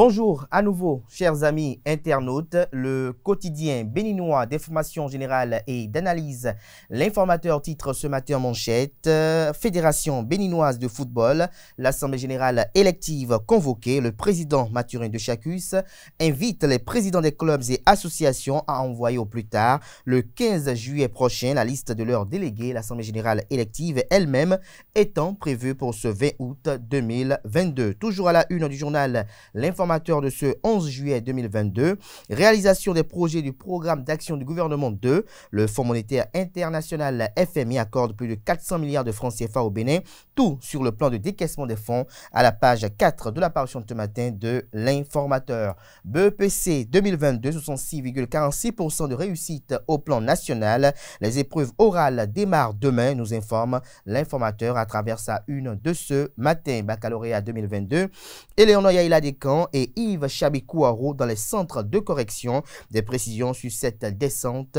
Bonjour à nouveau, chers amis internautes. Le quotidien béninois d'information générale et d'analyse. L'informateur titre ce matin manchette Fédération béninoise de football, l'Assemblée générale élective convoquée. Le président Mathurin de Chacus invite les présidents des clubs et associations à envoyer au plus tard, le 15 juillet prochain, la liste de leurs délégués. L'Assemblée générale élective elle-même étant prévue pour ce 20 août 2022. Toujours à la une du journal L'informateur de ce 11 juillet 2022, réalisation des projets du programme d'action du gouvernement 2, le Fonds monétaire international FMI accorde plus de 400 milliards de francs CFA au Bénin, tout sur le plan de décaissement des fonds à la page 4 de l'apparition de ce matin de l'informateur. BEPC 2022, 66,46% de réussite au plan national. Les épreuves orales démarrent demain, nous informe l'informateur à travers sa une de ce matin. Baccalauréat 2022, Éléonore Yaïla Descamps et Yves Chabikouaro dans les centres de correction. Des précisions sur cette descente.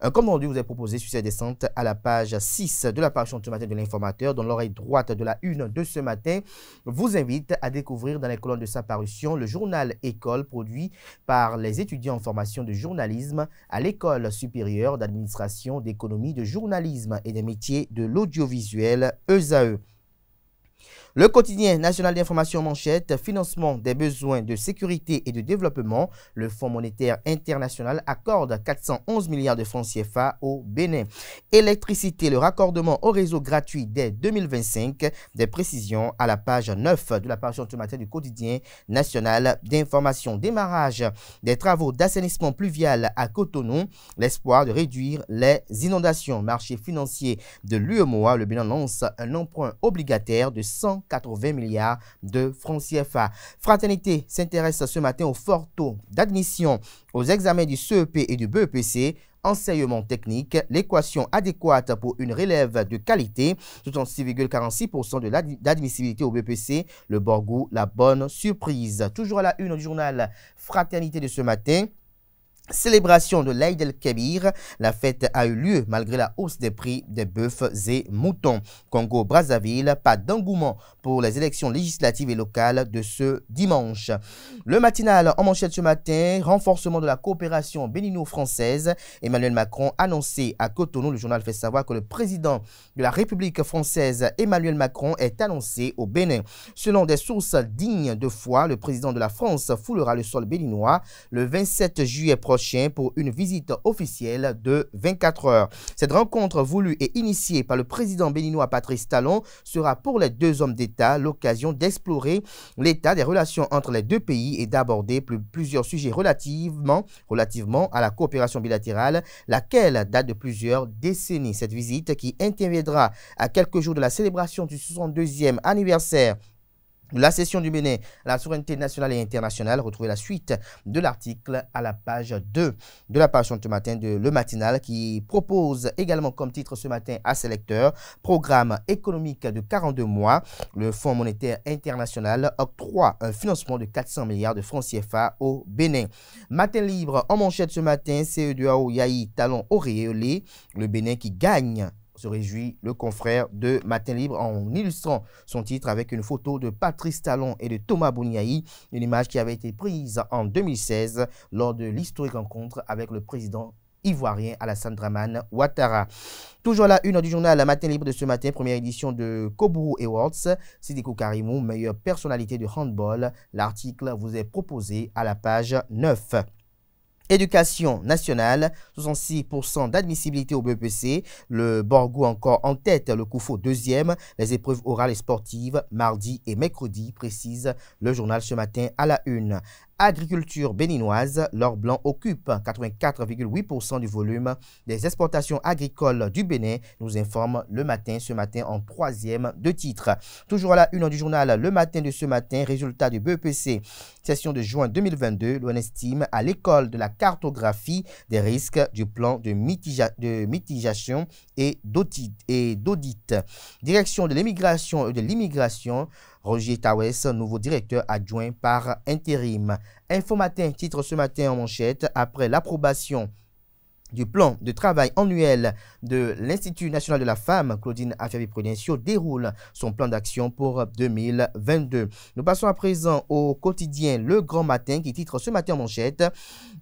Un euh, on vous est proposé sur cette descente à la page 6 de la parution de ce matin de l'informateur, dans l'oreille droite de la une de ce matin, vous invite à découvrir dans les colonnes de sa parution le journal École produit par les étudiants en formation de journalisme à l'école supérieure d'administration, d'économie, de journalisme et des métiers de l'audiovisuel ESAE. Le quotidien national d'information manchette, financement des besoins de sécurité et de développement, le Fonds monétaire international accorde 411 milliards de francs CFA au Bénin. Électricité, le raccordement au réseau gratuit dès 2025, des précisions à la page 9 de la page automatique du quotidien national d'information. Démarrage des travaux d'assainissement pluvial à Cotonou, l'espoir de réduire les inondations. Marché financier de l'UMOA, le Bénin lance un emprunt obligataire de 100 80 milliards de francs CFA. Fraternité s'intéresse ce matin au fort taux d'admission aux examens du CEP et du BEPC enseignement technique, l'équation adéquate pour une relève de qualité, tout de l'admissibilité au BPC, e le Borgou, la bonne surprise. Toujours à la une du journal Fraternité de ce matin célébration de l'Aïd el-Kabir. La fête a eu lieu malgré la hausse des prix des bœufs et moutons. Congo-Brazzaville, pas d'engouement pour les élections législatives et locales de ce dimanche. Le matinal en manchette ce matin, renforcement de la coopération bénino-française. Emmanuel Macron annoncé à Cotonou, le journal fait savoir que le président de la République française, Emmanuel Macron, est annoncé au Bénin. Selon des sources dignes de foi, le président de la France foulera le sol béninois le 27 juillet prochain pour une visite officielle de 24 heures. Cette rencontre voulue et initiée par le président béninois Patrice Talon sera pour les deux hommes d'État l'occasion d'explorer l'état des relations entre les deux pays et d'aborder plusieurs sujets relativement, relativement à la coopération bilatérale, laquelle date de plusieurs décennies. Cette visite qui interviendra à quelques jours de la célébration du 62e anniversaire la session du Bénin, la souveraineté nationale et internationale. Retrouvez la suite de l'article à la page 2 de la page ce matin de Le Matinal qui propose également comme titre ce matin à ses lecteurs Programme économique de 42 mois. Le Fonds monétaire international octroie un financement de 400 milliards de francs CFA au Bénin. Matin libre en manchette ce matin, CE2AO Talon Auréolé. Le Bénin qui gagne se réjouit le confrère de Matin Libre en illustrant son titre avec une photo de Patrice Talon et de Thomas Bouniaï, une image qui avait été prise en 2016 lors de l'historique rencontre avec le président ivoirien Alassane Draman Ouattara. Toujours là, une heure du journal La Matin Libre de ce matin, première édition de Koburu Awards, Sidiko Karimou, meilleure personnalité de handball. L'article vous est proposé à la page 9. Éducation nationale, 66% d'admissibilité au BPC, e Le Borgo encore en tête, le Koufo deuxième. Les épreuves orales et sportives, mardi et mercredi, précise le journal ce matin à la une agriculture béninoise, l'or blanc occupe 84,8% du volume des exportations agricoles du Bénin, nous informe le matin ce matin en troisième de titre. Toujours à la une du journal le matin de ce matin, résultat du BEPC, session de juin 2022, l'on estime à l'école de la cartographie des risques du plan de, de mitigation et d'audit. Direction de l'immigration et euh, de l'immigration, Roger Tawes, nouveau directeur adjoint par intérim. Info Matin titre ce matin en manchette après l'approbation du plan de travail annuel de l'Institut national de la femme, Claudine Affabi Prudencio déroule son plan d'action pour 2022. Nous passons à présent au quotidien Le Grand Matin qui titre ce matin en manchette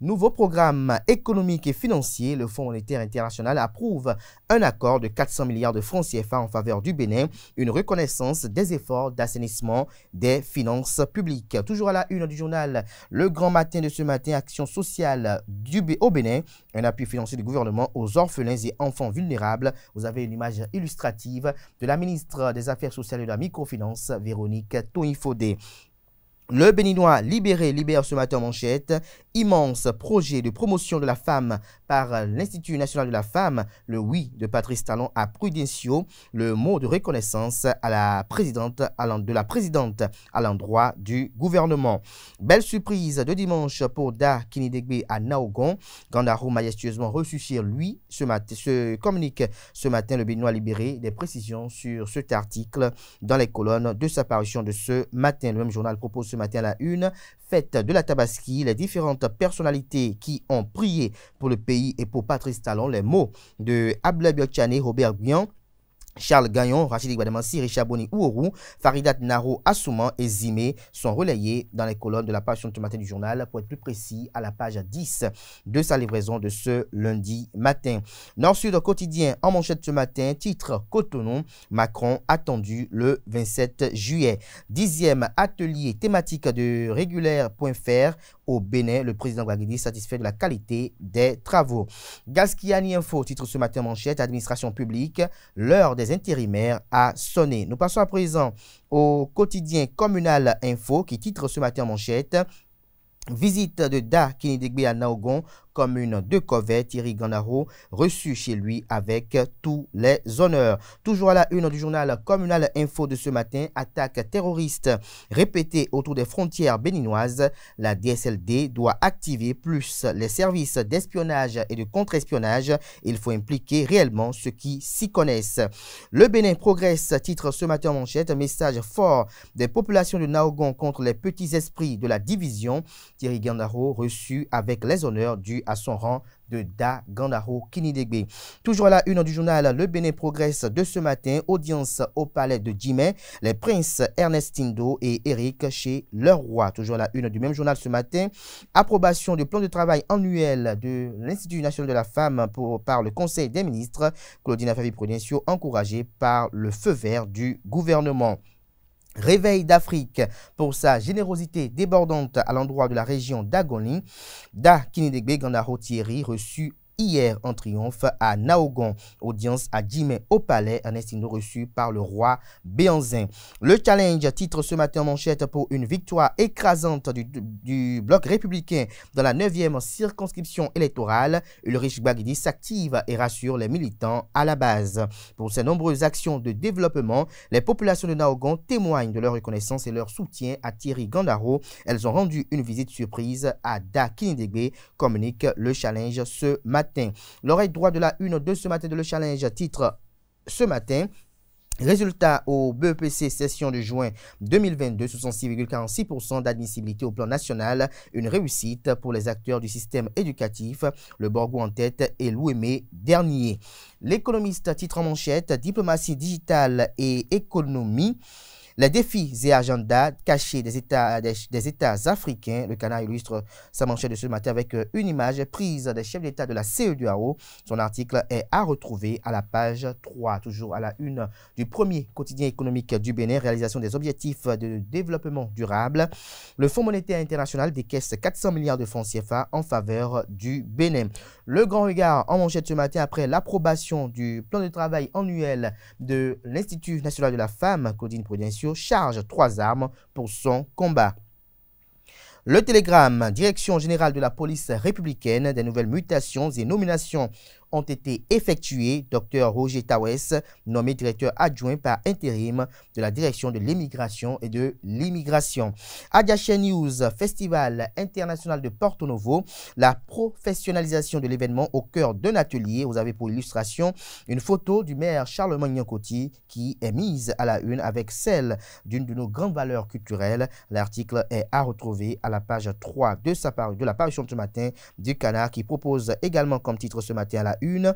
Nouveau programme économique et financier. Le Fonds monétaire international approuve un accord de 400 milliards de francs CFA en faveur du Bénin, une reconnaissance des efforts d'assainissement des finances publiques. Toujours à la une du journal, le grand matin de ce matin, action sociale du au Bénin, un appui financier du gouvernement aux orphelins et enfants vulnérables. Vous avez une image illustrative de la ministre des Affaires sociales et de la microfinance, Véronique Toifodé. Le Béninois libéré libère ce matin en manchette. Immense projet de promotion de la femme par l'Institut national de la femme, le oui de Patrice Talon à Prudencio, le mot de reconnaissance à la présidente, de la présidente à l'endroit du gouvernement. Belle surprise de dimanche pour Da Kinidegbe à Naogon. Gandaro majestueusement ressuscite lui ce matin, se communique ce matin le Benoît libéré des précisions sur cet article dans les colonnes de sa parution de ce matin. Le même journal propose ce matin la une fête de la Tabaski, les différentes personnalités qui ont prié pour le pays et pour Patrice Talon, les mots de Abla Biotchane, Robert Bian, Charles Gagnon, Rachid Sir Richard Boni Faridat Naro Assouman et Zimé sont relayés dans les colonnes de la page ce matin du journal, pour être plus précis, à la page 10 de sa livraison de ce lundi matin. Nord-Sud quotidien en manchette ce matin, titre Cotonou, Macron attendu le 27 juillet. Dixième atelier thématique de régulaire.fr au Bénin. Le président Ouagadougou satisfait de la qualité des travaux. Gaskiani Info titre ce matin manchette Administration publique, l'heure des intérimaires a sonné. Nous passons à présent au quotidien communal Info qui titre ce matin manchette Visite de Da Kinidegbe à Naogon commune de Covet, Thierry Gandaro reçu chez lui avec tous les honneurs. Toujours à la une du journal communal Info de ce matin, attaque terroriste répétée autour des frontières béninoises. La DSLD doit activer plus les services d'espionnage et de contre-espionnage. Il faut impliquer réellement ceux qui s'y connaissent. Le Bénin progresse, titre ce matin en manchette, message fort des populations de Naogon contre les petits esprits de la division. Thierry Gandaro reçu avec les honneurs du à son rang de Da Gandaro Kinidegbe. Toujours à la une du journal, le Bénin progresse de ce matin. Audience au palais de Djimé. Les princes Ernestindo et Eric chez leur roi. Toujours à la une du même journal ce matin. Approbation du plan de travail annuel de l'Institut national de la femme par le Conseil des ministres. Claudine Fabi Prudencio encouragée par le feu vert du gouvernement. Réveil d'Afrique pour sa générosité débordante à l'endroit de la région d'Agoni. Da Kinidegbe Gandaro Thierry reçu hier en triomphe à Naogon. Audience à Djimé au palais, un estime reçu par le roi Béanzin. Le challenge titre ce matin en manchette pour une victoire écrasante du, bloc républicain dans la 9e circonscription électorale. Ulrich Bagidi s'active et rassure les militants à la base. Pour ses nombreuses actions de développement, les populations de Naogon témoignent de leur reconnaissance et leur soutien à Thierry Gandaro. Elles ont rendu une visite surprise à Dakinidegbe, communique le challenge ce matin. L'oreille droite de la une de ce matin de le challenge titre ce matin. Résultat au BEPC session de juin 2022, 66,46% d'admissibilité au plan national, une réussite pour les acteurs du système éducatif, le Borgo en tête et mai dernier. L'économiste titre en manchette, diplomatie digitale et économie. Les défis et agendas cachés des États, africains. Le canal illustre sa manchette de ce matin avec euh, une image prise des chefs d'État de la CEDEAO. Son article est à retrouver à la page 3, toujours à la une du premier quotidien économique du Bénin, réalisation des objectifs de développement durable. Le Fonds monétaire international décaisse 400 milliards de fonds CFA en faveur du Bénin. Le grand regard en manchette ce matin après l'approbation du plan de travail annuel de l'Institut national de la femme, Claudine Prudencio charge trois armes pour son combat. Le télégramme, Direction générale de la police républicaine des nouvelles mutations et nominations ont été effectuées. Dr Roger Tawes, nommé directeur adjoint par intérim de la direction de l'immigration et de l'immigration. Adjacha News, Festival international de Porto Novo, la professionnalisation de l'événement au cœur d'un atelier. Vous avez pour illustration une photo du maire Charlemagne Coty qui est mise à la une avec celle d'une de nos grandes valeurs culturelles. L'article est à retrouver à la page 3 de, sa la parution de ce matin du Canard qui propose également comme titre ce matin à la une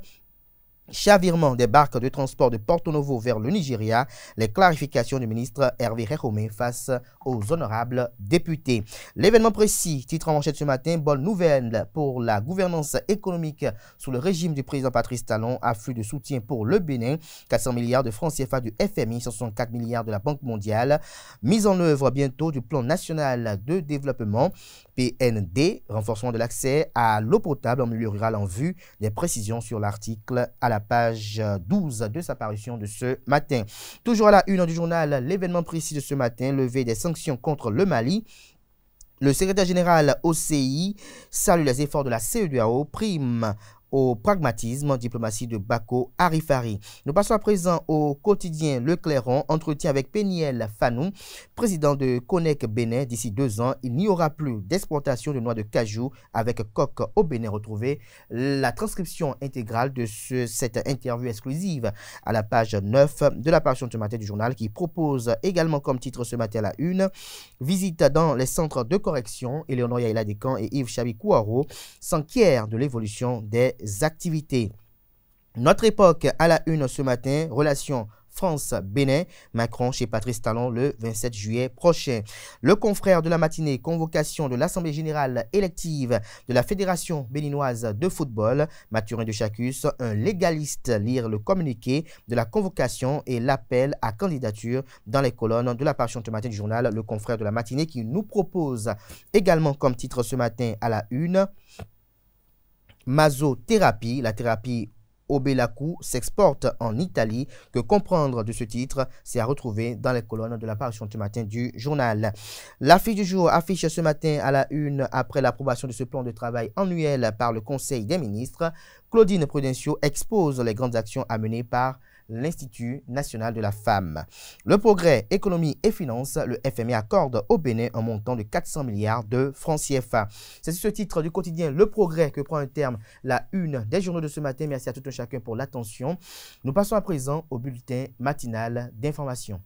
chavirement des barques de transport de Porto Novo vers le Nigeria, les clarifications du ministre Hervé Réhomé face aux honorables députés. L'événement précis, titre en manchette ce matin, bonne nouvelle pour la gouvernance économique sous le régime du président Patrice Talon, afflux de soutien pour le Bénin, 400 milliards de francs CFA du FMI, 64 milliards de la Banque mondiale, mise en œuvre bientôt du plan national de développement, PND, renforcement de l'accès à l'eau potable en milieu rural en vue des précisions sur l'article à la page 12 euh, de sa parution de ce matin. Toujours à la une du journal, l'événement précis de ce matin, levée des sanctions contre le Mali. Le secrétaire général OCI salue les efforts de la CEDEAO, prime au pragmatisme en diplomatie de Bako Arifari. Nous passons à présent au quotidien Le Clairon, entretien avec Péniel Fanou, président de Conec Bénin. D'ici deux ans, il n'y aura plus d'exportation de noix de cajou avec coque au Bénin. Retrouvez la transcription intégrale de cette interview exclusive à la page 9 de la page de ce matin du journal qui propose également comme titre ce matin à la une visite dans les centres de correction. Eleonora Yaïla et Yves Kouaro s'enquièrent de l'évolution des activités. Notre époque à la une ce matin, relation France-Bénin, Macron chez Patrice Talon le 27 juillet prochain. Le confrère de la matinée, convocation de l'Assemblée générale élective de la Fédération béninoise de football, Mathurin de Chacus, un légaliste, lire le communiqué de la convocation et l'appel à candidature dans les colonnes de la page de matin du journal Le confrère de la matinée qui nous propose également comme titre ce matin à la une. Masothérapie, la thérapie Obelacou s'exporte en Italie, que comprendre de ce titre, c'est à retrouver dans les colonnes de la parution ce matin du journal. L'affiche du jour affiche ce matin à la une, après l'approbation de ce plan de travail annuel par le Conseil des ministres, Claudine Prudencio expose les grandes actions à mener par l'Institut national de la femme. Le progrès, économie et finance, le FMI accorde au Bénin un montant de 400 milliards de francs CFA. C'est ce titre du quotidien Le Progrès que prend un terme la une des journaux de ce matin. Merci à tout un chacun pour l'attention. Nous passons à présent au bulletin matinal d'information.